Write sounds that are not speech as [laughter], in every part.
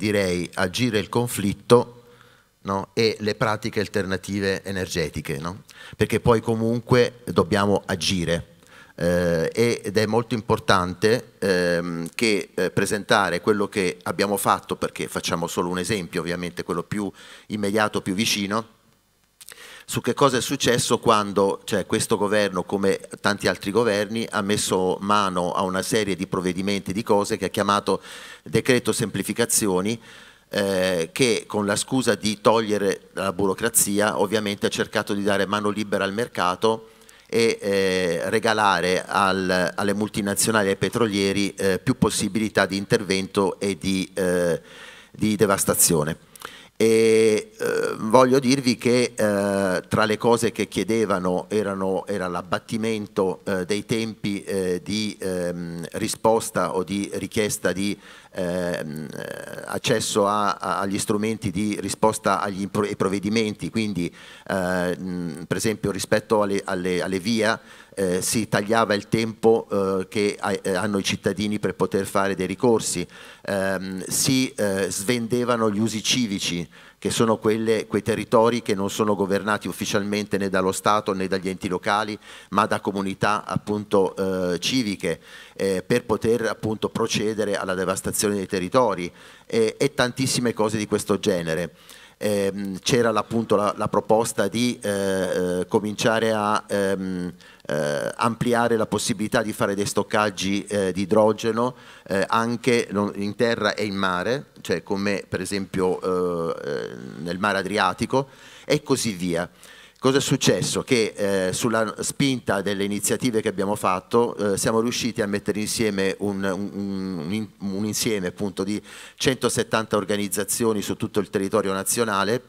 direi agire il conflitto No? e le pratiche alternative energetiche, no? perché poi comunque dobbiamo agire eh, ed è molto importante ehm, che eh, presentare quello che abbiamo fatto, perché facciamo solo un esempio ovviamente, quello più immediato, più vicino, su che cosa è successo quando cioè, questo governo, come tanti altri governi, ha messo mano a una serie di provvedimenti, di cose che ha chiamato decreto semplificazioni, eh, che con la scusa di togliere la burocrazia ovviamente ha cercato di dare mano libera al mercato e eh, regalare al, alle multinazionali e ai petrolieri eh, più possibilità di intervento e di, eh, di devastazione e eh, voglio dirvi che eh, tra le cose che chiedevano erano, era l'abbattimento eh, dei tempi eh, di ehm, risposta o di richiesta di ehm, accesso a, a, agli strumenti di risposta agli, ai provvedimenti, quindi eh, mh, per esempio rispetto alle, alle, alle VIA eh, si tagliava il tempo eh, che eh, hanno i cittadini per poter fare dei ricorsi, ehm, si eh, svendevano gli usi civici, che sono quelle, quei territori che non sono governati ufficialmente né dallo Stato né dagli enti locali, ma da comunità appunto eh, civiche, eh, per poter appunto procedere alla devastazione dei territori eh, e tantissime cose di questo genere ehm, c'era appunto la, la, proposta di eh, eh, cominciare a ehm, eh, ampliare la possibilità di fare dei stoccaggi eh, di idrogeno eh, anche in terra e in mare, cioè come per esempio eh, nel mare Adriatico e così via. Cosa è successo? Che eh, sulla spinta delle iniziative che abbiamo fatto eh, siamo riusciti a mettere insieme un, un, un, un insieme appunto, di 170 organizzazioni su tutto il territorio nazionale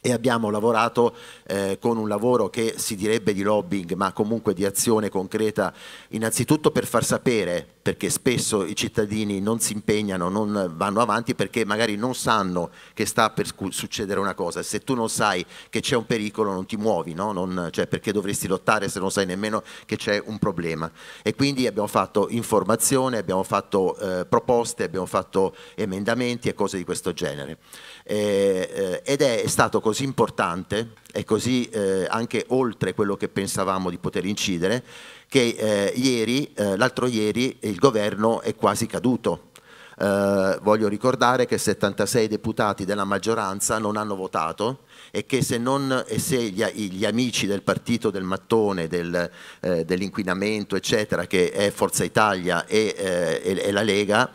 e abbiamo lavorato eh, con un lavoro che si direbbe di lobbying ma comunque di azione concreta innanzitutto per far sapere perché spesso i cittadini non si impegnano, non vanno avanti perché magari non sanno che sta per succedere una cosa, se tu non sai che c'è un pericolo non ti muovi, no? non, cioè perché dovresti lottare se non sai nemmeno che c'è un problema e quindi abbiamo fatto informazione, abbiamo fatto eh, proposte, abbiamo fatto emendamenti e cose di questo genere eh, eh ed è stato così importante e così eh, anche oltre quello che pensavamo di poter incidere, che eh, eh, l'altro ieri il governo è quasi caduto. Eh, voglio ricordare che 76 deputati della maggioranza non hanno votato, e che se, non, e se gli, gli, amici del partito del mattone, del, eh, dell'inquinamento, eccetera, che è Forza Italia e, eh, e la Lega,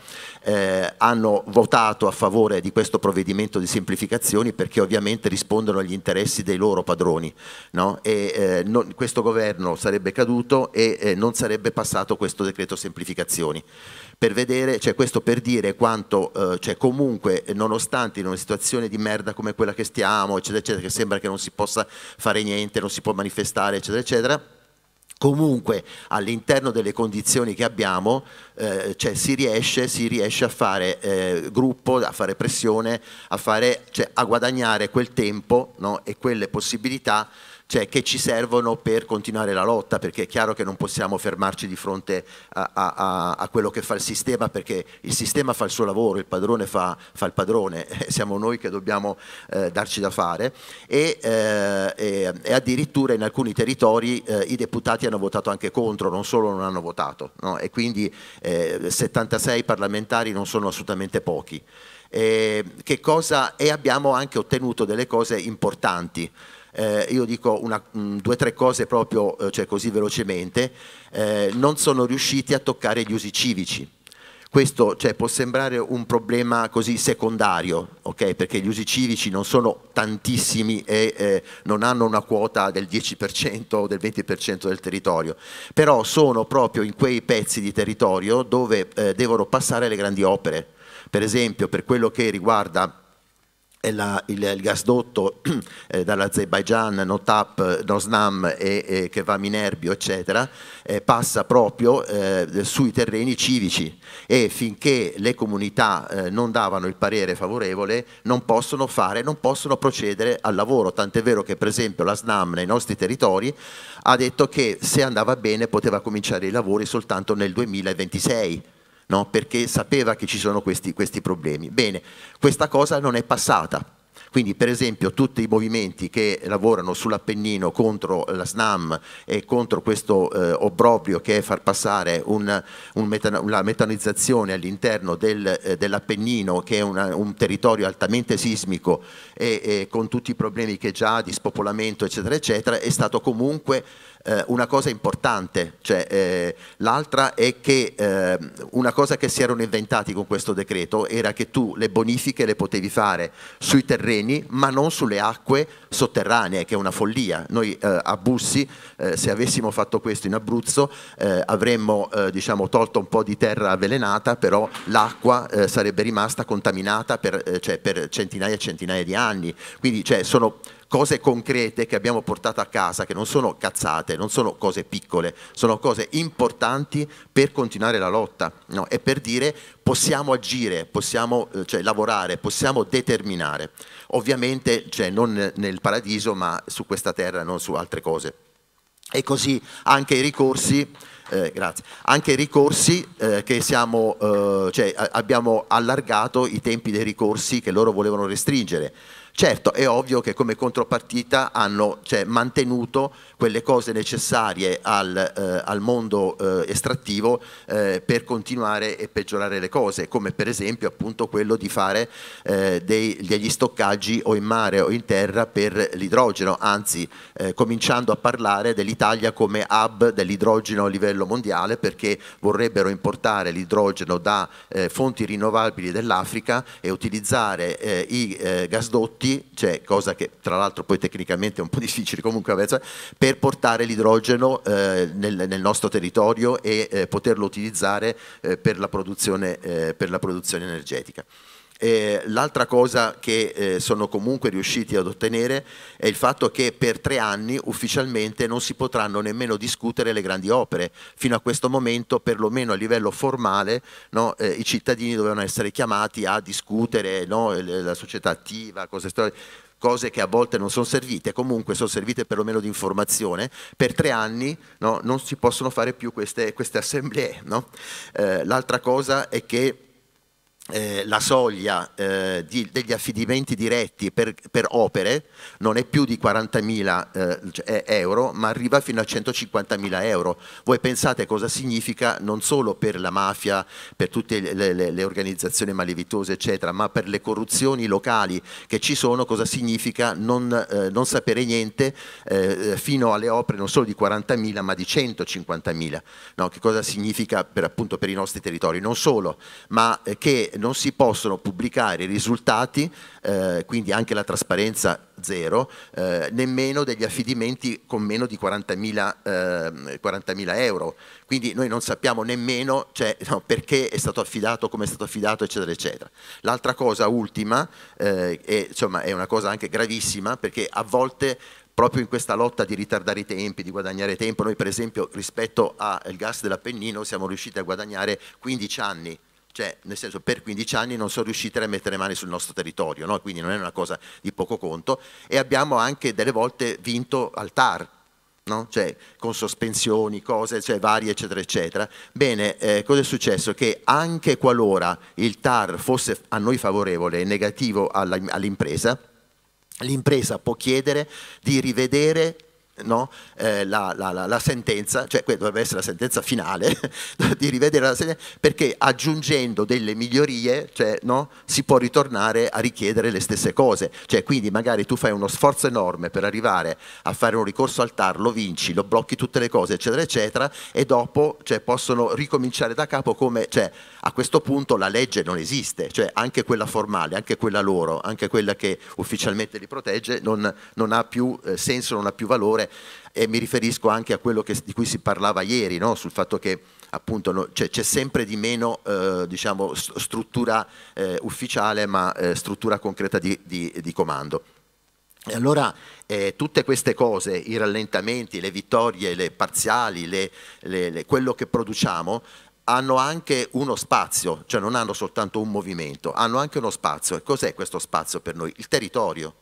eh, hanno votato a favore di questo provvedimento di semplificazioni perché ovviamente rispondono agli interessi dei loro padroni. No? E, eh, non, questo governo sarebbe caduto e eh, non sarebbe passato questo decreto semplificazioni. Per vedere, cioè questo per dire quanto, eh, cioè comunque nonostante in una situazione di merda come quella che stiamo, eccetera, eccetera, eccetera, che sembra che non si possa fare niente, non si può manifestare, eccetera, eccetera, comunque all'interno delle condizioni che abbiamo eh, cioè, si, riesce, si, riesce, a fare eh, gruppo, a fare pressione, a, fare, cioè, a guadagnare quel tempo no? e quelle possibilità cioè che ci servono per continuare la lotta, perché è chiaro che non possiamo fermarci di fronte a, a, a quello che fa il sistema, perché il sistema fa il suo lavoro, il padrone fa, fa il padrone, [laughs] eh, siamo noi che dobbiamo eh, darci da fare e, eh, e, e, addirittura in alcuni territori eh, i deputati hanno votato anche contro, non solo non hanno votato, no? e quindi 76 eh, parlamentari non sono assolutamente pochi. E, cosa, e abbiamo anche ottenuto delle cose importanti eh, io dico una, mm, due o tre cose proprio eh, cioè così velocemente, eh, non sono riusciti a toccare gli usi civici. Questo cioè, può sembrare un problema così secondario, okay? perché gli usi civici non sono tantissimi e eh, non hanno una quota del 10% o del 20% del territorio, però sono proprio in quei pezzi di territorio dove eh, devono passare le grandi opere. Per esempio per quello che riguarda la, il, il, gasdotto [clears throat] eh, dall'Azerbaigian, Notap, Nosnam e, e, che va a Minerbio, eccetera, eh, passa proprio eh, sui terreni civici e finché le comunità eh, non davano il parere favorevole non possono fare, non possono procedere al lavoro, tant'è vero che per esempio la SNAM nei nostri territori ha detto che se andava bene poteva cominciare i lavori soltanto nel 2026 no? perché sapeva che ci sono questi, questi problemi. Bene, questa cosa non è passata. Quindi per esempio tutti i movimenti che lavorano sull'Appennino contro la SNAM e contro questo eh, obbrobrio che è far passare un, un metano, la metanizzazione all'interno del, eh, dell'Appennino che è una, un territorio altamente sismico e, e, con tutti i problemi che già di spopolamento eccetera eccetera è stato comunque eh, una cosa importante, cioè, eh, l'altra è che eh, una cosa che si erano inventati con questo decreto era che tu le bonifiche le potevi fare sui terreni ma non sulle acque sotterranee, che è una follia. Noi eh, a Bussi, eh, se avessimo fatto questo in Abruzzo, eh, avremmo diciamo, tolto un po' di terra avvelenata, però l'acqua sarebbe rimasta contaminata per, cioè, per centinaia e centinaia di anni. Quindi cioè, sono cose concrete che abbiamo portato a casa, che non sono cazzate, non sono cose piccole, sono cose importanti per continuare la lotta no? e per dire possiamo agire, possiamo eh, cioè, lavorare, possiamo determinare. Ovviamente cioè, non nel paradiso ma su questa terra, non su altre cose. E così anche i ricorsi, eh, grazie, anche i ricorsi eh, che siamo, eh, cioè, abbiamo allargato i tempi dei ricorsi che loro volevano restringere. Certo, è ovvio che come contropartita hanno cioè, mantenuto quelle cose necessarie al, eh, al mondo eh, estrattivo eh, per continuare e peggiorare le cose, come per esempio appunto quello di fare eh, dei, degli stoccaggi o in mare o in terra per l'idrogeno, anzi eh, cominciando a parlare dell'Italia come hub dell'idrogeno a livello mondiale perché vorrebbero importare l'idrogeno da eh, fonti rinnovabili dell'Africa e utilizzare i gasdotti tutti, cioè cosa che tra l'altro poi tecnicamente è un po' [laughs] difficile comunque, per portare l'idrogeno eh, nel, nel, nostro territorio e eh, poterlo utilizzare eh, per, la eh, per la produzione energetica. Eh, l'altra cosa che eh, sono comunque riusciti ad ottenere è il fatto che per tre anni ufficialmente non si potranno nemmeno discutere le grandi opere. Fino a questo momento, perlomeno a livello formale, no, eh, i cittadini dovevano essere chiamati a discutere no, eh, la società attiva, cose storiche cose che a volte non sono servite, comunque sono servite perlomeno di informazione, per tre anni no, non si possono fare più queste, queste assemblee. Eh, l'altra cosa è che eh, la soglia eh, di, degli affidamenti diretti per, per, opere non è più di 40.000 eh, cioè, eh, euro ma arriva fino a 150.000 euro. Voi pensate cosa significa non solo per la mafia, per tutte le, le, le, organizzazioni malevitose eccetera, ma per le corruzioni locali che ci sono, cosa significa non, eh, non sapere niente eh, fino alle opere non solo di 40.000 ma di 150.000. No? che cosa significa per, appunto per i nostri territori? Non solo, ma che non si possono pubblicare i risultati, eh, quindi anche la trasparenza zero, eh, nemmeno degli affidimenti con meno di 40.000, eh, 40 euro. Quindi noi non sappiamo nemmeno cioè, no, perché è stato affidato, come è stato affidato, eccetera, eccetera. L'altra cosa ultima, eh, è, insomma, è una cosa anche gravissima, perché a volte proprio in questa lotta di ritardare i tempi, di guadagnare tempo, noi per esempio rispetto al gas dell'Appennino siamo riusciti a guadagnare 15 anni cioè nel senso per 15 anni non sono riusciti a mettere mani sul nostro territorio, no? quindi non è una cosa di poco conto e abbiamo anche delle volte vinto al TAR, no? cioè, con sospensioni, cose cioè, varie eccetera eccetera. Bene, eh, cosa è successo? Che anche qualora il TAR fosse a noi favorevole e negativo all'impresa, all l'impresa può chiedere di rivedere no? eh, la, la, la, la, sentenza, cioè quella dovrebbe essere la sentenza finale, [laughs] di rivedere la sentenza, perché aggiungendo delle migliorie cioè, no? si può ritornare a richiedere le stesse cose, cioè, quindi magari tu fai uno sforzo enorme per arrivare a fare un ricorso al TAR, lo vinci, lo blocchi tutte le cose, eccetera, eccetera, e dopo cioè, possono ricominciare da capo come... Cioè, a questo punto la legge non esiste, cioè anche quella formale, anche quella loro, anche quella che ufficialmente li protegge non, non ha più eh, senso, non ha più valore e mi riferisco anche a quello che, di cui si parlava ieri, no? sul fatto che appunto no, c'è sempre di meno eh, diciamo, struttura eh, ufficiale ma eh, struttura concreta di, di, di comando. E allora eh, tutte queste cose, i rallentamenti, le vittorie, le parziali, le, le, le, quello che produciamo, hanno anche uno spazio, cioè non hanno soltanto un movimento, hanno anche uno spazio. E cos'è questo spazio per noi? Il territorio.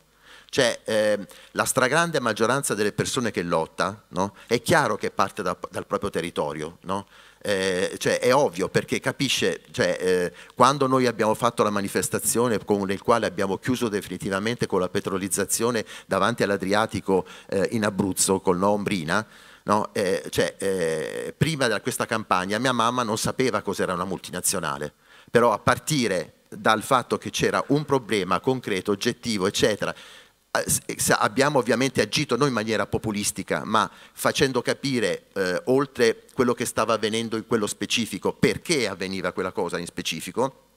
Cioè eh, la stragrande maggioranza delle persone che lotta no? è chiaro che parte da, dal proprio territorio, no? eh, cioè, è ovvio perché capisce, cioè, eh, quando noi abbiamo fatto la manifestazione con il quale abbiamo chiuso definitivamente con la petrolizzazione davanti all'Adriatico eh, in Abruzzo col con Ombrina No? Eh, cioè, eh, prima di questa campagna mia mamma non sapeva cos'era una multinazionale, però a partire dal fatto che c'era un problema concreto, oggettivo, eccetera, eh, eh, abbiamo ovviamente agito non in maniera populistica, ma facendo capire eh, oltre quello che stava avvenendo in quello specifico, perché avveniva quella cosa in specifico,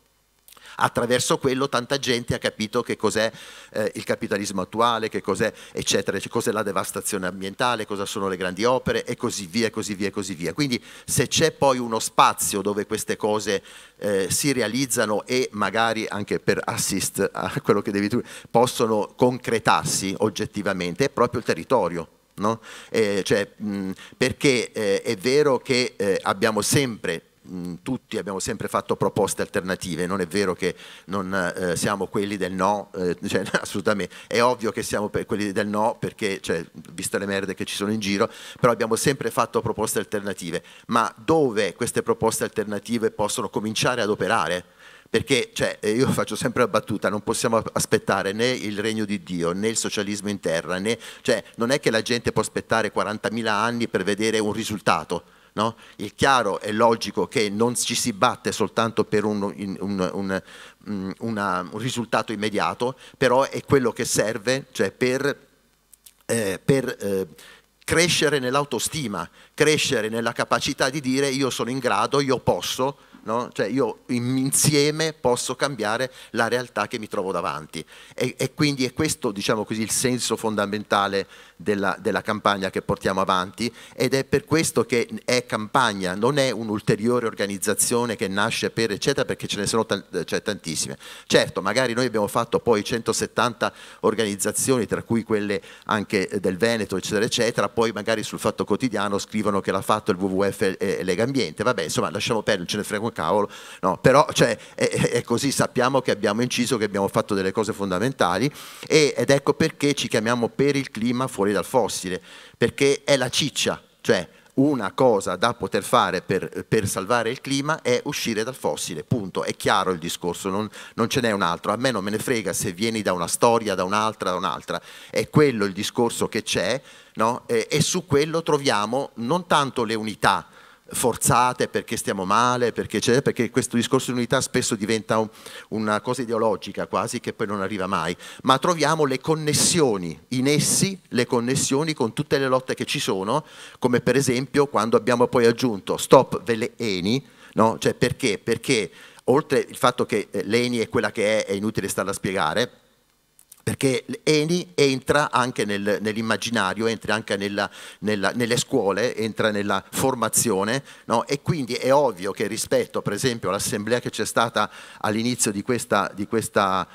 attraverso quello tanta gente ha capito che cos'è eh, il capitalismo attuale, che cos'è eccetera, cos'è la devastazione ambientale, cosa sono le grandi opere e così via, così via, così via. Quindi se c'è poi uno spazio dove queste cose eh, si realizzano e magari anche per assist a quello che devi tu, possono concretarsi oggettivamente, è proprio il territorio. No? Eh, cioè, mh, perché eh, è vero che eh, abbiamo sempre mh, mm, tutti abbiamo sempre fatto proposte alternative, non è vero che non eh, siamo quelli del no, eh, [laughs] cioè, assolutamente, è ovvio che siamo quelli del no perché, cioè, viste le merde che ci sono in giro, però abbiamo sempre fatto proposte alternative, ma dove queste proposte alternative possono cominciare ad operare? perché cioè, eh, io [laughs] faccio sempre la battuta, non possiamo aspettare né il regno di Dio né il socialismo in terra, né, cioè, non è che la gente può aspettare 40.000 anni per vedere un risultato, No? Il chiaro è logico che non ci si batte soltanto per un, un, un, mm, una, un risultato immediato, però è quello che serve cioè per, eh, per eh, crescere nell'autostima, crescere nella capacità di dire io sono in grado, io posso, no? cioè io insieme posso cambiare la realtà che mi trovo davanti e, e quindi è questo diciamo così, il senso fondamentale della, della, campagna che portiamo avanti ed è per questo che è campagna, non è un'ulteriore organizzazione che nasce per eccetera perché ce ne sono cioè, tantissime. Certo, magari noi abbiamo fatto poi 170 organizzazioni tra cui quelle anche del Veneto eccetera eccetera, poi magari sul Fatto Quotidiano scrivono che l'ha fatto il WWF e eh, Lega Ambiente, vabbè insomma lasciamo perdere, ce ne frega cavolo, no, però cioè, è, è, così, sappiamo che abbiamo inciso, che abbiamo fatto delle cose fondamentali e, ed ecco perché ci chiamiamo per il clima fuori dal fossile, perché è la ciccia, cioè una cosa da poter fare per, per, salvare il clima è uscire dal fossile, punto, è chiaro il discorso, non, non, ce n'è un altro, a me non me ne frega se vieni da una storia, da un'altra, da un'altra, è quello il discorso che c'è no? e, e su quello troviamo non tanto le unità, forzate perché stiamo male, perché, perché questo discorso di unità spesso diventa un, una cosa ideologica quasi che poi non arriva mai, ma troviamo le connessioni in essi, le connessioni con tutte le lotte che ci sono, come per esempio quando abbiamo poi aggiunto stop vele eni, no? cioè perché? Perché oltre il fatto che eh, l'eni è quella che è, è inutile starla a spiegare, perché Eni entra anche nel, nell'immaginario, entra anche nella, nella, nelle scuole, entra nella formazione no? e quindi è ovvio che rispetto per esempio all'assemblea che c'è stata all'inizio di questa, di questa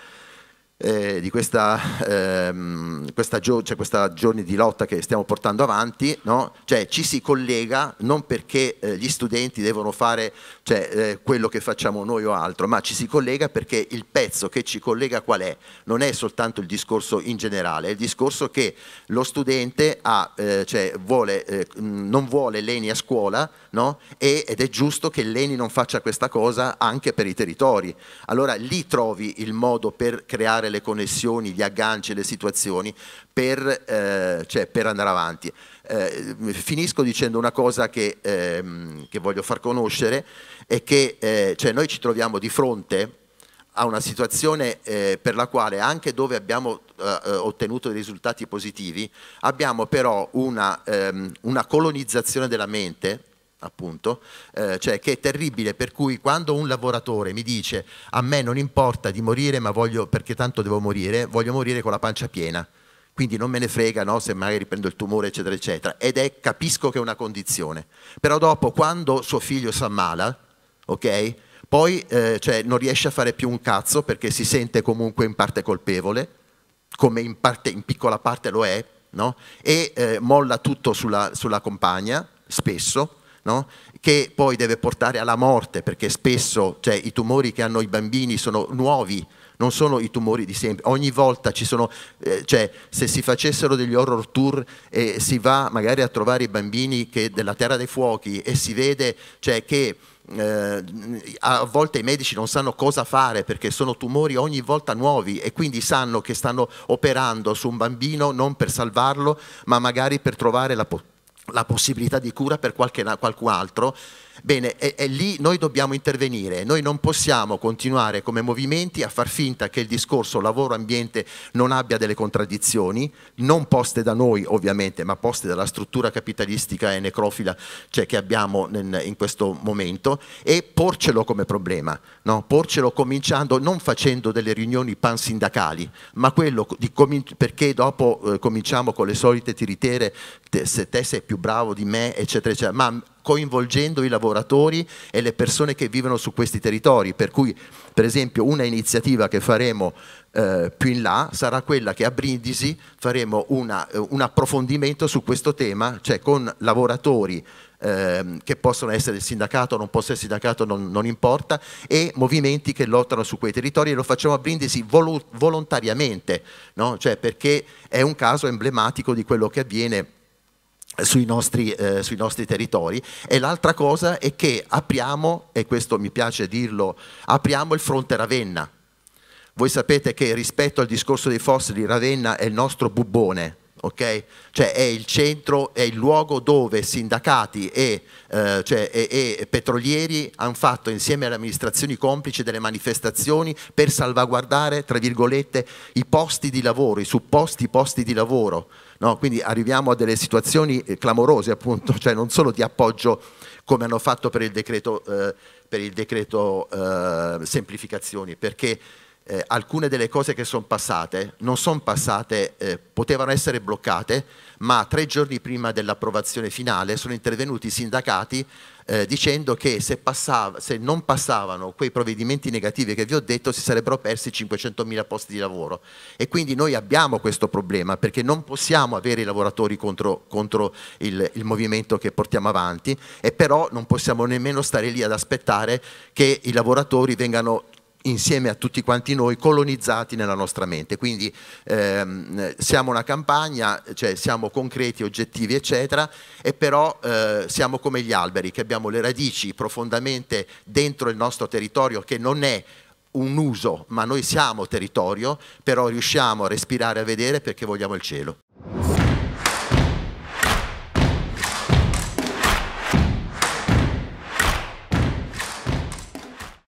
eh, di questa, ehm, questa, gio cioè questa, giorni di lotta che stiamo portando avanti, no? cioè, ci si collega non perché eh, gli studenti devono fare cioè, eh, quello che facciamo noi o altro, ma ci si collega perché il pezzo che ci collega qual è? Non è soltanto il discorso in generale, è il discorso che lo studente ha, eh, cioè, vuole, eh, non vuole l'ENI a scuola no? e, ed è giusto che l'ENI non faccia questa cosa anche per i territori. Allora lì trovi il modo per creare le connessioni, gli agganci, le situazioni per, eh, cioè, per andare avanti. Eh, finisco dicendo una cosa che, ehm, che, voglio far conoscere, è che eh, cioè noi ci troviamo di fronte a una situazione eh, per la quale anche dove abbiamo eh, eh ottenuto dei risultati positivi abbiamo però una, ehm, una colonizzazione della mente appunto, eh, cioè che è terribile, per cui quando un lavoratore mi dice a me non importa di morire ma voglio, perché tanto devo morire, voglio morire con la pancia piena, quindi non me ne frega no, se magari prendo il tumore eccetera eccetera, ed è capisco che è una condizione, però dopo quando suo figlio si ammala, ok? Poi eh, cioè, non riesce a fare più un cazzo perché si sente comunque in parte colpevole, come in, parte, in piccola parte lo è, no? e eh, molla tutto sulla, sulla compagna, spesso, No? che poi deve portare alla morte, perché spesso cioè, i tumori che hanno i bambini sono nuovi, non sono i tumori di sempre. Ogni volta ci sono, eh, cioè, se si facessero degli horror tour e eh, si va magari a trovare i bambini che, della Terra dei Fuochi e si vede cioè, che eh, a volte i medici non sanno cosa fare perché sono tumori ogni volta nuovi e quindi sanno che stanno operando su un bambino non per salvarlo, ma magari per trovare la potenza la possibilità di cura per qualche, qualcun altro, Bene, è, e, lì noi dobbiamo intervenire, noi non possiamo continuare come movimenti a far finta che il discorso lavoro-ambiente non abbia delle contraddizioni, non poste da noi ovviamente, ma poste dalla struttura capitalistica e necrofila cioè, che abbiamo in, in, questo momento e porcelo come problema, no? porcelo cominciando non facendo delle riunioni pansindacali, ma quello di perché dopo eh, cominciamo con le solite tiritere, te, se te sei più bravo di me, eccetera, eccetera, ma coinvolgendo i lavoratori e le persone che vivono su questi territori, per cui per esempio una iniziativa che faremo eh, più in là sarà quella che a Brindisi faremo una, eh, un approfondimento su questo tema, cioè con lavoratori ehm, che possono essere il sindacato, non possono essere il sindacato, non, non, importa, e movimenti che lottano su quei territori e lo facciamo a Brindisi volontariamente, no? cioè perché è un caso emblematico di quello che avviene sui nostri, eh, sui nostri, territori e l'altra cosa è che apriamo, e questo mi piace dirlo, apriamo il fronte Ravenna. Voi sapete che rispetto al discorso dei fossili Ravenna è il nostro bubbone, ok? Cioè è il centro, è il luogo dove sindacati e, eh, cioè, e, e petrolieri hanno fatto insieme alle amministrazioni complici delle manifestazioni per salvaguardare, tra virgolette, i posti di lavoro, i supposti posti di lavoro No? Quindi arriviamo a delle situazioni eh, clamorose, appunto, cioè non solo di appoggio come hanno fatto per il decreto, eh, per il decreto eh, semplificazioni, perché eh, alcune delle cose che sono passate non sono passate, eh, potevano essere bloccate, ma tre giorni prima dell'approvazione finale sono intervenuti i sindacati eh, dicendo che se, passava, se, non passavano quei provvedimenti negativi che vi ho detto si sarebbero persi 500.000 posti di lavoro e quindi noi abbiamo questo problema perché non possiamo avere i lavoratori contro, contro il, il, movimento che portiamo avanti e però non possiamo nemmeno stare lì ad aspettare che i lavoratori vengano insieme a tutti quanti noi colonizzati nella nostra mente. Quindi ehm, siamo una campagna, cioè siamo concreti, oggettivi, eccetera, e però eh, siamo come gli alberi che abbiamo le radici profondamente dentro il nostro territorio che non è un uso, ma noi siamo territorio, però riusciamo a respirare a vedere perché vogliamo il cielo.